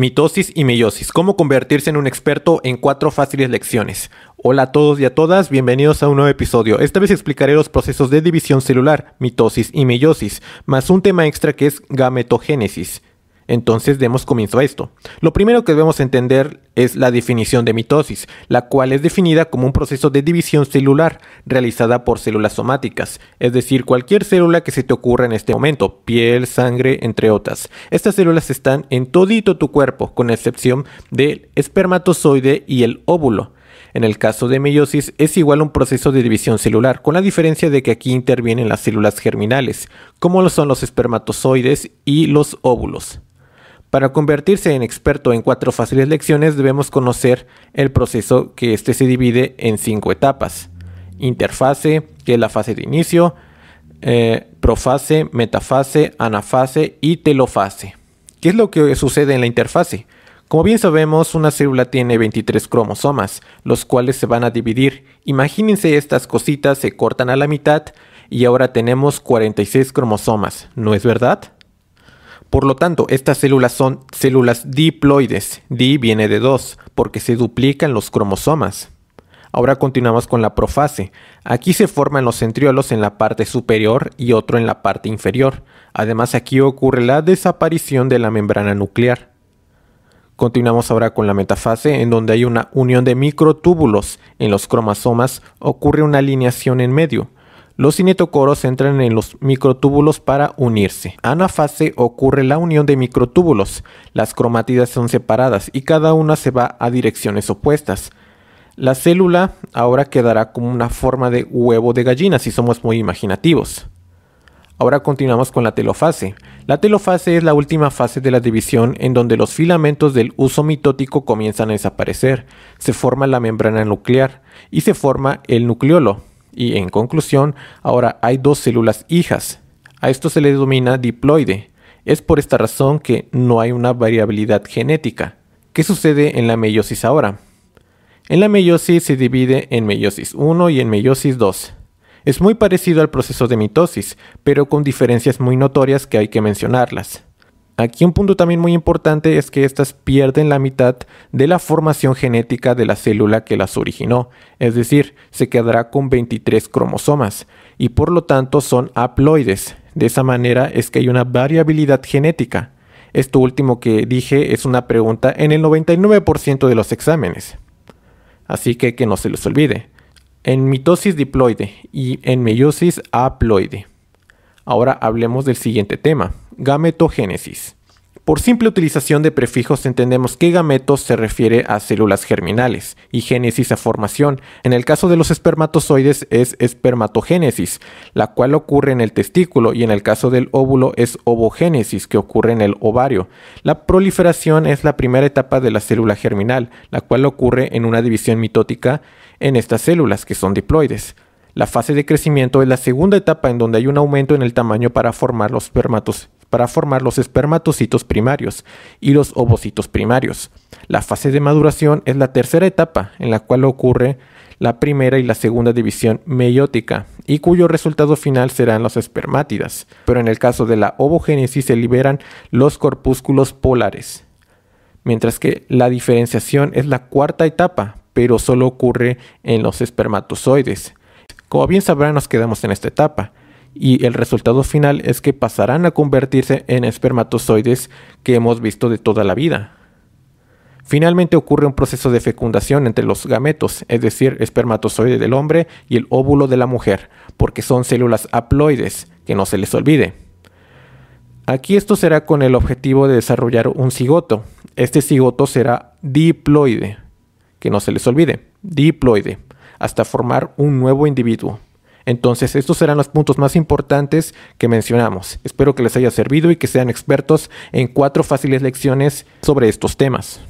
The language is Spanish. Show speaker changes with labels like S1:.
S1: Mitosis y meiosis. Cómo convertirse en un experto en cuatro fáciles lecciones. Hola a todos y a todas, bienvenidos a un nuevo episodio. Esta vez explicaré los procesos de división celular, mitosis y meiosis, más un tema extra que es gametogénesis. Entonces demos comienzo a esto. Lo primero que debemos entender es la definición de mitosis, la cual es definida como un proceso de división celular realizada por células somáticas, es decir, cualquier célula que se te ocurra en este momento, piel, sangre, entre otras. Estas células están en todito tu cuerpo, con excepción del espermatozoide y el óvulo. En el caso de meiosis es igual un proceso de división celular, con la diferencia de que aquí intervienen las células germinales, como lo son los espermatozoides y los óvulos. Para convertirse en experto en cuatro fáciles lecciones debemos conocer el proceso que éste se divide en cinco etapas. Interfase, que es la fase de inicio, eh, profase, metafase, anafase y telofase. ¿Qué es lo que sucede en la interfase? Como bien sabemos, una célula tiene 23 cromosomas, los cuales se van a dividir. Imagínense estas cositas se cortan a la mitad y ahora tenemos 46 cromosomas, ¿no es verdad? Por lo tanto, estas células son células diploides. Di viene de dos, porque se duplican los cromosomas. Ahora continuamos con la profase. Aquí se forman los centriolos en la parte superior y otro en la parte inferior. Además aquí ocurre la desaparición de la membrana nuclear. Continuamos ahora con la metafase, en donde hay una unión de microtúbulos. En los cromosomas ocurre una alineación en medio. Los cinetocoros entran en los microtúbulos para unirse. Anafase ocurre la unión de microtúbulos. Las cromátidas son separadas y cada una se va a direcciones opuestas. La célula ahora quedará como una forma de huevo de gallina si somos muy imaginativos. Ahora continuamos con la telofase. La telofase es la última fase de la división en donde los filamentos del uso mitótico comienzan a desaparecer, se forma la membrana nuclear y se forma el nucleolo. Y en conclusión, ahora hay dos células hijas. A esto se le denomina diploide. Es por esta razón que no hay una variabilidad genética. ¿Qué sucede en la meiosis ahora? En la meiosis se divide en meiosis 1 y en meiosis 2. Es muy parecido al proceso de mitosis, pero con diferencias muy notorias que hay que mencionarlas. Aquí un punto también muy importante es que estas pierden la mitad de la formación genética de la célula que las originó, es decir, se quedará con 23 cromosomas y por lo tanto son haploides. De esa manera es que hay una variabilidad genética. Esto último que dije es una pregunta en el 99% de los exámenes. Así que que no se les olvide. En mitosis diploide y en meiosis haploide. Ahora hablemos del siguiente tema, gametogénesis. Por simple utilización de prefijos entendemos que gametos se refiere a células germinales y génesis a formación. En el caso de los espermatozoides es espermatogénesis, la cual ocurre en el testículo y en el caso del óvulo es ovogénesis que ocurre en el ovario. La proliferación es la primera etapa de la célula germinal, la cual ocurre en una división mitótica en estas células que son diploides. La fase de crecimiento es la segunda etapa en donde hay un aumento en el tamaño para formar los espermatos para formar los espermatocitos primarios y los ovocitos primarios. La fase de maduración es la tercera etapa en la cual ocurre la primera y la segunda división meiótica y cuyo resultado final serán los espermátidas, pero en el caso de la ovogénesis se liberan los corpúsculos polares, mientras que la diferenciación es la cuarta etapa, pero solo ocurre en los espermatozoides. Como bien sabrán, nos quedamos en esta etapa y el resultado final es que pasarán a convertirse en espermatozoides que hemos visto de toda la vida. Finalmente ocurre un proceso de fecundación entre los gametos, es decir, espermatozoide del hombre y el óvulo de la mujer, porque son células haploides, que no se les olvide. Aquí esto será con el objetivo de desarrollar un cigoto. Este cigoto será diploide, que no se les olvide, diploide, hasta formar un nuevo individuo. Entonces, estos serán los puntos más importantes que mencionamos. Espero que les haya servido y que sean expertos en cuatro fáciles lecciones sobre estos temas.